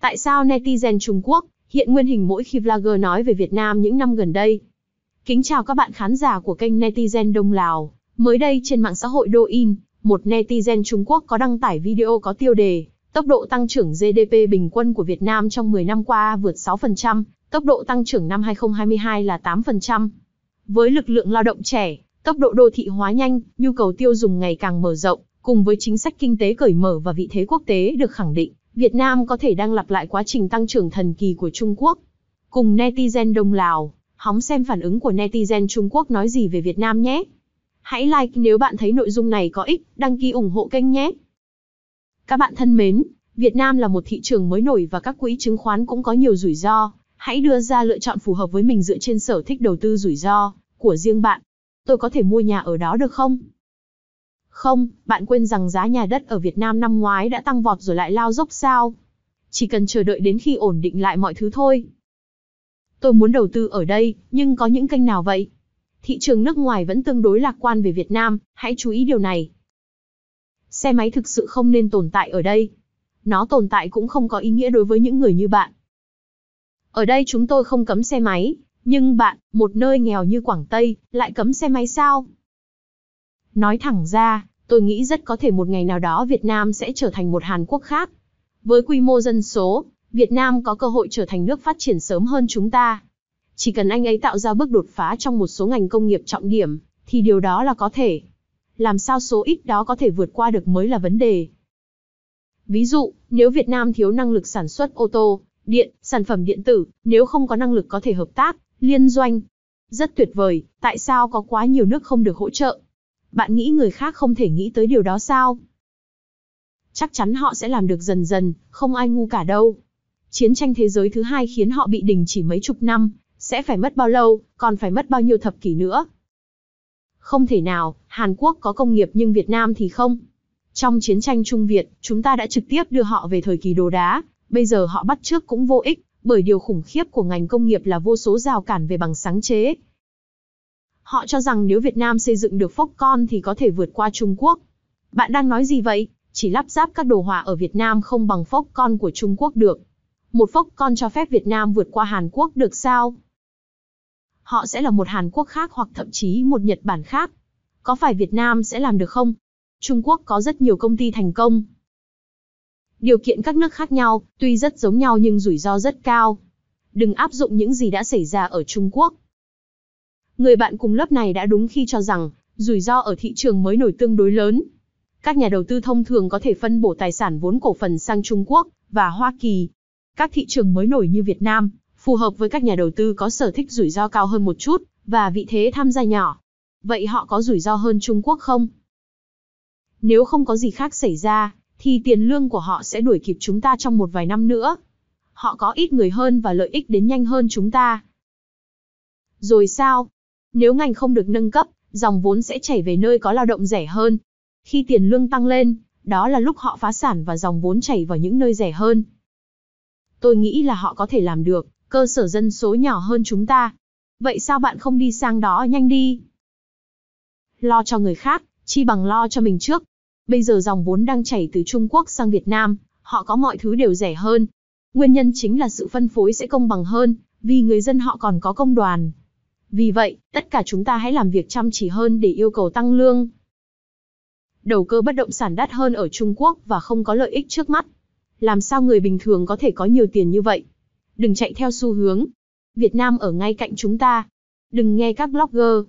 Tại sao netizen Trung Quốc hiện nguyên hình mỗi khi vlogger nói về Việt Nam những năm gần đây? Kính chào các bạn khán giả của kênh netizen Đông Lào. Mới đây trên mạng xã hội Douyin, một netizen Trung Quốc có đăng tải video có tiêu đề Tốc độ tăng trưởng GDP bình quân của Việt Nam trong 10 năm qua vượt 6%, tốc độ tăng trưởng năm 2022 là 8%. Với lực lượng lao động trẻ, tốc độ đô thị hóa nhanh, nhu cầu tiêu dùng ngày càng mở rộng, cùng với chính sách kinh tế cởi mở và vị thế quốc tế được khẳng định, Việt Nam có thể đang lặp lại quá trình tăng trưởng thần kỳ của Trung Quốc. Cùng netizen Đông Lào, hóng xem phản ứng của netizen Trung Quốc nói gì về Việt Nam nhé. Hãy like nếu bạn thấy nội dung này có ích, đăng ký ủng hộ kênh nhé. Các bạn thân mến, Việt Nam là một thị trường mới nổi và các quỹ chứng khoán cũng có nhiều rủi ro. Hãy đưa ra lựa chọn phù hợp với mình dựa trên sở thích đầu tư rủi ro của riêng bạn. Tôi có thể mua nhà ở đó được không? Không, bạn quên rằng giá nhà đất ở Việt Nam năm ngoái đã tăng vọt rồi lại lao dốc sao? Chỉ cần chờ đợi đến khi ổn định lại mọi thứ thôi. Tôi muốn đầu tư ở đây, nhưng có những kênh nào vậy? Thị trường nước ngoài vẫn tương đối lạc quan về Việt Nam, hãy chú ý điều này. Xe máy thực sự không nên tồn tại ở đây. Nó tồn tại cũng không có ý nghĩa đối với những người như bạn. Ở đây chúng tôi không cấm xe máy, nhưng bạn, một nơi nghèo như Quảng Tây, lại cấm xe máy sao? Nói thẳng ra, tôi nghĩ rất có thể một ngày nào đó Việt Nam sẽ trở thành một Hàn Quốc khác. Với quy mô dân số, Việt Nam có cơ hội trở thành nước phát triển sớm hơn chúng ta. Chỉ cần anh ấy tạo ra bước đột phá trong một số ngành công nghiệp trọng điểm, thì điều đó là có thể. Làm sao số ít đó có thể vượt qua được mới là vấn đề. Ví dụ, nếu Việt Nam thiếu năng lực sản xuất ô tô, điện, sản phẩm điện tử, nếu không có năng lực có thể hợp tác, liên doanh. Rất tuyệt vời, tại sao có quá nhiều nước không được hỗ trợ? Bạn nghĩ người khác không thể nghĩ tới điều đó sao? Chắc chắn họ sẽ làm được dần dần, không ai ngu cả đâu. Chiến tranh thế giới thứ hai khiến họ bị đình chỉ mấy chục năm, sẽ phải mất bao lâu, còn phải mất bao nhiêu thập kỷ nữa. Không thể nào, Hàn Quốc có công nghiệp nhưng Việt Nam thì không. Trong chiến tranh Trung Việt, chúng ta đã trực tiếp đưa họ về thời kỳ đồ đá, bây giờ họ bắt trước cũng vô ích, bởi điều khủng khiếp của ngành công nghiệp là vô số rào cản về bằng sáng chế, Họ cho rằng nếu Việt Nam xây dựng được con thì có thể vượt qua Trung Quốc. Bạn đang nói gì vậy? Chỉ lắp ráp các đồ họa ở Việt Nam không bằng con của Trung Quốc được. Một con cho phép Việt Nam vượt qua Hàn Quốc được sao? Họ sẽ là một Hàn Quốc khác hoặc thậm chí một Nhật Bản khác. Có phải Việt Nam sẽ làm được không? Trung Quốc có rất nhiều công ty thành công. Điều kiện các nước khác nhau, tuy rất giống nhau nhưng rủi ro rất cao. Đừng áp dụng những gì đã xảy ra ở Trung Quốc. Người bạn cùng lớp này đã đúng khi cho rằng, rủi ro ở thị trường mới nổi tương đối lớn. Các nhà đầu tư thông thường có thể phân bổ tài sản vốn cổ phần sang Trung Quốc và Hoa Kỳ. Các thị trường mới nổi như Việt Nam, phù hợp với các nhà đầu tư có sở thích rủi ro cao hơn một chút và vị thế tham gia nhỏ. Vậy họ có rủi ro hơn Trung Quốc không? Nếu không có gì khác xảy ra, thì tiền lương của họ sẽ đuổi kịp chúng ta trong một vài năm nữa. Họ có ít người hơn và lợi ích đến nhanh hơn chúng ta. Rồi sao? Nếu ngành không được nâng cấp, dòng vốn sẽ chảy về nơi có lao động rẻ hơn. Khi tiền lương tăng lên, đó là lúc họ phá sản và dòng vốn chảy vào những nơi rẻ hơn. Tôi nghĩ là họ có thể làm được, cơ sở dân số nhỏ hơn chúng ta. Vậy sao bạn không đi sang đó nhanh đi? Lo cho người khác, chi bằng lo cho mình trước. Bây giờ dòng vốn đang chảy từ Trung Quốc sang Việt Nam, họ có mọi thứ đều rẻ hơn. Nguyên nhân chính là sự phân phối sẽ công bằng hơn, vì người dân họ còn có công đoàn, vì vậy, tất cả chúng ta hãy làm việc chăm chỉ hơn để yêu cầu tăng lương. Đầu cơ bất động sản đắt hơn ở Trung Quốc và không có lợi ích trước mắt. Làm sao người bình thường có thể có nhiều tiền như vậy? Đừng chạy theo xu hướng. Việt Nam ở ngay cạnh chúng ta. Đừng nghe các blogger.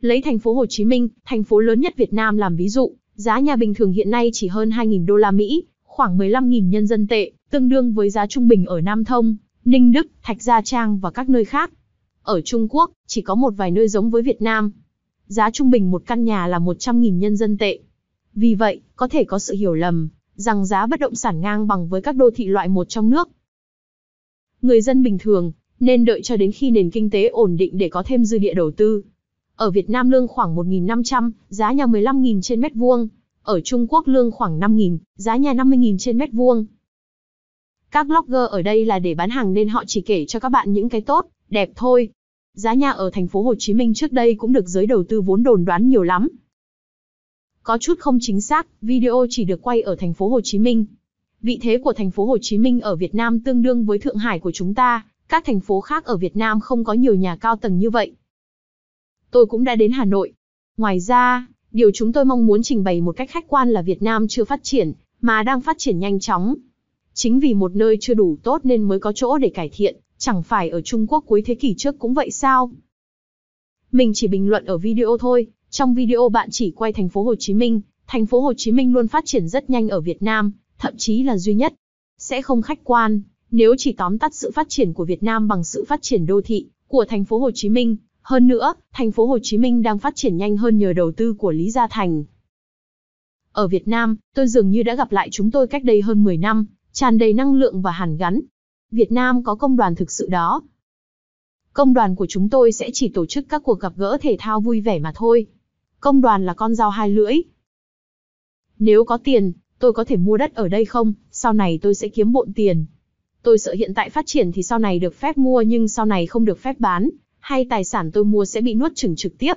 Lấy thành phố Hồ Chí Minh, thành phố lớn nhất Việt Nam làm ví dụ, giá nhà bình thường hiện nay chỉ hơn 2.000 đô la Mỹ, khoảng 15.000 nhân dân tệ, tương đương với giá trung bình ở Nam Thông, Ninh Đức, Thạch Gia Trang và các nơi khác. Ở Trung Quốc, chỉ có một vài nơi giống với Việt Nam. Giá trung bình một căn nhà là 100.000 nhân dân tệ. Vì vậy, có thể có sự hiểu lầm rằng giá bất động sản ngang bằng với các đô thị loại một trong nước. Người dân bình thường nên đợi cho đến khi nền kinh tế ổn định để có thêm dư địa đầu tư. Ở Việt Nam lương khoảng 1.500, giá nhà 15.000 trên mét vuông. Ở Trung Quốc lương khoảng 5.000, giá nhà 50.000 trên mét vuông. Các blogger ở đây là để bán hàng nên họ chỉ kể cho các bạn những cái tốt, Đẹp thôi. Giá nhà ở thành phố Hồ Chí Minh trước đây cũng được giới đầu tư vốn đồn đoán nhiều lắm. Có chút không chính xác, video chỉ được quay ở thành phố Hồ Chí Minh. Vị thế của thành phố Hồ Chí Minh ở Việt Nam tương đương với Thượng Hải của chúng ta, các thành phố khác ở Việt Nam không có nhiều nhà cao tầng như vậy. Tôi cũng đã đến Hà Nội. Ngoài ra, điều chúng tôi mong muốn trình bày một cách khách quan là Việt Nam chưa phát triển, mà đang phát triển nhanh chóng. Chính vì một nơi chưa đủ tốt nên mới có chỗ để cải thiện, Chẳng phải ở Trung Quốc cuối thế kỷ trước cũng vậy sao? Mình chỉ bình luận ở video thôi, trong video bạn chỉ quay thành phố Hồ Chí Minh, thành phố Hồ Chí Minh luôn phát triển rất nhanh ở Việt Nam, thậm chí là duy nhất. Sẽ không khách quan, nếu chỉ tóm tắt sự phát triển của Việt Nam bằng sự phát triển đô thị của thành phố Hồ Chí Minh, hơn nữa, thành phố Hồ Chí Minh đang phát triển nhanh hơn nhờ đầu tư của Lý Gia Thành. Ở Việt Nam, tôi dường như đã gặp lại chúng tôi cách đây hơn 10 năm, tràn đầy năng lượng và hàn gắn, Việt Nam có công đoàn thực sự đó. Công đoàn của chúng tôi sẽ chỉ tổ chức các cuộc gặp gỡ thể thao vui vẻ mà thôi. Công đoàn là con dao hai lưỡi. Nếu có tiền, tôi có thể mua đất ở đây không? Sau này tôi sẽ kiếm bộn tiền. Tôi sợ hiện tại phát triển thì sau này được phép mua nhưng sau này không được phép bán, hay tài sản tôi mua sẽ bị nuốt chửng trực tiếp.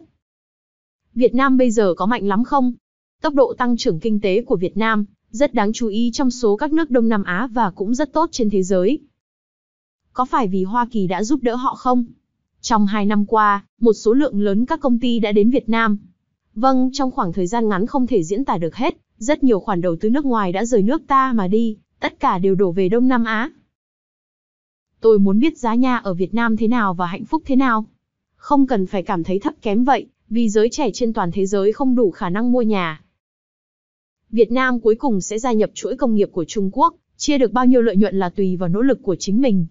Việt Nam bây giờ có mạnh lắm không? Tốc độ tăng trưởng kinh tế của Việt Nam rất đáng chú ý trong số các nước Đông Nam Á và cũng rất tốt trên thế giới có phải vì Hoa Kỳ đã giúp đỡ họ không? Trong hai năm qua, một số lượng lớn các công ty đã đến Việt Nam. Vâng, trong khoảng thời gian ngắn không thể diễn tả được hết, rất nhiều khoản đầu tư nước ngoài đã rời nước ta mà đi, tất cả đều đổ về Đông Nam Á. Tôi muốn biết giá nhà ở Việt Nam thế nào và hạnh phúc thế nào. Không cần phải cảm thấy thấp kém vậy, vì giới trẻ trên toàn thế giới không đủ khả năng mua nhà. Việt Nam cuối cùng sẽ gia nhập chuỗi công nghiệp của Trung Quốc, chia được bao nhiêu lợi nhuận là tùy vào nỗ lực của chính mình.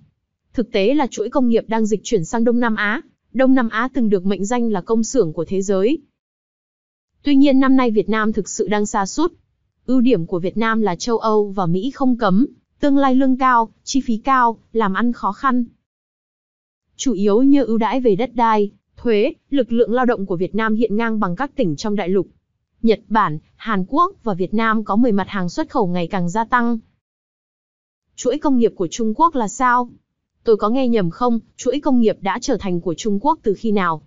Thực tế là chuỗi công nghiệp đang dịch chuyển sang Đông Nam Á. Đông Nam Á từng được mệnh danh là công xưởng của thế giới. Tuy nhiên năm nay Việt Nam thực sự đang xa sút Ưu điểm của Việt Nam là châu Âu và Mỹ không cấm, tương lai lương cao, chi phí cao, làm ăn khó khăn. Chủ yếu như ưu đãi về đất đai, thuế, lực lượng lao động của Việt Nam hiện ngang bằng các tỉnh trong đại lục. Nhật Bản, Hàn Quốc và Việt Nam có 10 mặt hàng xuất khẩu ngày càng gia tăng. Chuỗi công nghiệp của Trung Quốc là sao? Tôi có nghe nhầm không, chuỗi công nghiệp đã trở thành của Trung Quốc từ khi nào?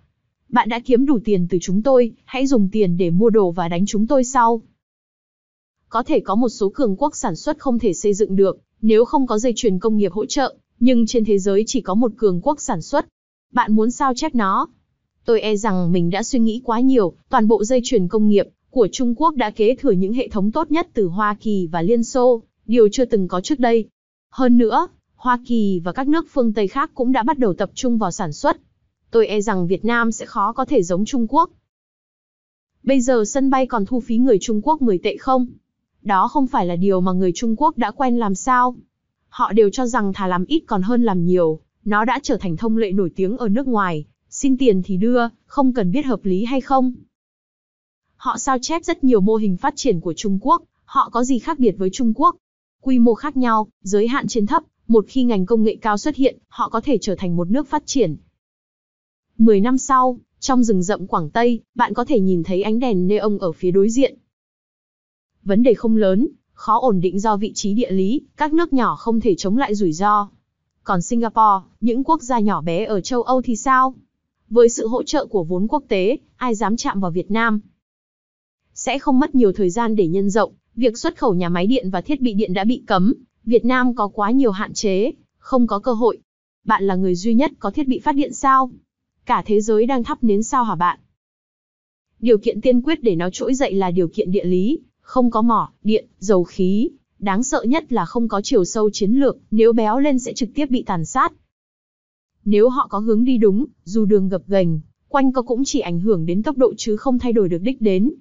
Bạn đã kiếm đủ tiền từ chúng tôi, hãy dùng tiền để mua đồ và đánh chúng tôi sau. Có thể có một số cường quốc sản xuất không thể xây dựng được, nếu không có dây chuyền công nghiệp hỗ trợ, nhưng trên thế giới chỉ có một cường quốc sản xuất. Bạn muốn sao chép nó? Tôi e rằng mình đã suy nghĩ quá nhiều, toàn bộ dây chuyền công nghiệp của Trung Quốc đã kế thừa những hệ thống tốt nhất từ Hoa Kỳ và Liên Xô, điều chưa từng có trước đây. Hơn nữa, Hoa Kỳ và các nước phương Tây khác cũng đã bắt đầu tập trung vào sản xuất. Tôi e rằng Việt Nam sẽ khó có thể giống Trung Quốc. Bây giờ sân bay còn thu phí người Trung Quốc 10 tệ không? Đó không phải là điều mà người Trung Quốc đã quen làm sao. Họ đều cho rằng thà làm ít còn hơn làm nhiều, nó đã trở thành thông lệ nổi tiếng ở nước ngoài, xin tiền thì đưa, không cần biết hợp lý hay không. Họ sao chép rất nhiều mô hình phát triển của Trung Quốc, họ có gì khác biệt với Trung Quốc? Quy mô khác nhau, giới hạn trên thấp, một khi ngành công nghệ cao xuất hiện, họ có thể trở thành một nước phát triển. 10 năm sau, trong rừng rậm Quảng Tây, bạn có thể nhìn thấy ánh đèn neon ở phía đối diện. Vấn đề không lớn, khó ổn định do vị trí địa lý, các nước nhỏ không thể chống lại rủi ro. Còn Singapore, những quốc gia nhỏ bé ở châu Âu thì sao? Với sự hỗ trợ của vốn quốc tế, ai dám chạm vào Việt Nam? Sẽ không mất nhiều thời gian để nhân rộng, việc xuất khẩu nhà máy điện và thiết bị điện đã bị cấm, Việt Nam có quá nhiều hạn chế, không có cơ hội. Bạn là người duy nhất có thiết bị phát điện sao? Cả thế giới đang thắp nến sao hả bạn? Điều kiện tiên quyết để nó trỗi dậy là điều kiện địa lý, không có mỏ, điện, dầu khí. Đáng sợ nhất là không có chiều sâu chiến lược, nếu béo lên sẽ trực tiếp bị tàn sát. Nếu họ có hướng đi đúng, dù đường gập ghềnh, quanh co cũng chỉ ảnh hưởng đến tốc độ chứ không thay đổi được đích đến.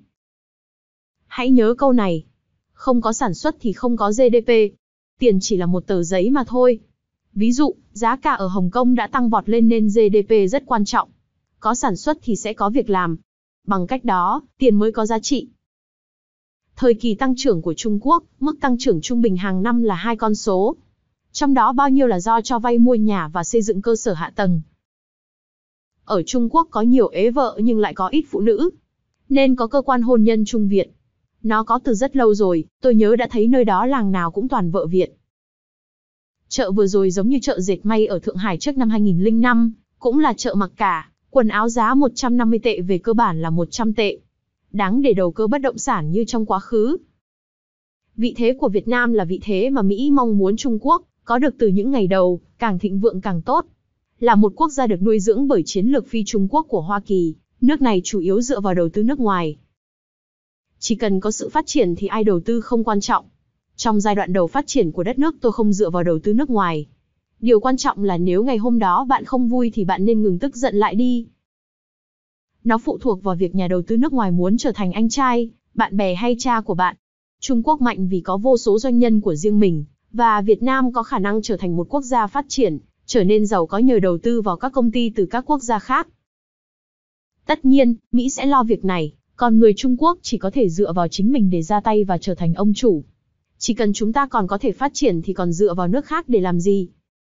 Hãy nhớ câu này, không có sản xuất thì không có GDP, tiền chỉ là một tờ giấy mà thôi. Ví dụ, giá cả ở Hồng Kông đã tăng vọt lên nên GDP rất quan trọng. Có sản xuất thì sẽ có việc làm. Bằng cách đó, tiền mới có giá trị. Thời kỳ tăng trưởng của Trung Quốc, mức tăng trưởng trung bình hàng năm là hai con số. Trong đó bao nhiêu là do cho vay mua nhà và xây dựng cơ sở hạ tầng. Ở Trung Quốc có nhiều ế vợ nhưng lại có ít phụ nữ. Nên có cơ quan hôn nhân Trung Việt nó có từ rất lâu rồi, tôi nhớ đã thấy nơi đó làng nào cũng toàn vợ Việt. Chợ vừa rồi giống như chợ dệt may ở Thượng Hải trước năm 2005, cũng là chợ mặc cả, quần áo giá 150 tệ về cơ bản là 100 tệ. Đáng để đầu cơ bất động sản như trong quá khứ. Vị thế của Việt Nam là vị thế mà Mỹ mong muốn Trung Quốc có được từ những ngày đầu, càng thịnh vượng càng tốt. Là một quốc gia được nuôi dưỡng bởi chiến lược phi Trung Quốc của Hoa Kỳ, nước này chủ yếu dựa vào đầu tư nước ngoài, chỉ cần có sự phát triển thì ai đầu tư không quan trọng. Trong giai đoạn đầu phát triển của đất nước tôi không dựa vào đầu tư nước ngoài. Điều quan trọng là nếu ngày hôm đó bạn không vui thì bạn nên ngừng tức giận lại đi. Nó phụ thuộc vào việc nhà đầu tư nước ngoài muốn trở thành anh trai, bạn bè hay cha của bạn. Trung Quốc mạnh vì có vô số doanh nhân của riêng mình, và Việt Nam có khả năng trở thành một quốc gia phát triển, trở nên giàu có nhờ đầu tư vào các công ty từ các quốc gia khác. Tất nhiên, Mỹ sẽ lo việc này, còn người Trung Quốc chỉ có thể dựa vào chính mình để ra tay và trở thành ông chủ. Chỉ cần chúng ta còn có thể phát triển thì còn dựa vào nước khác để làm gì?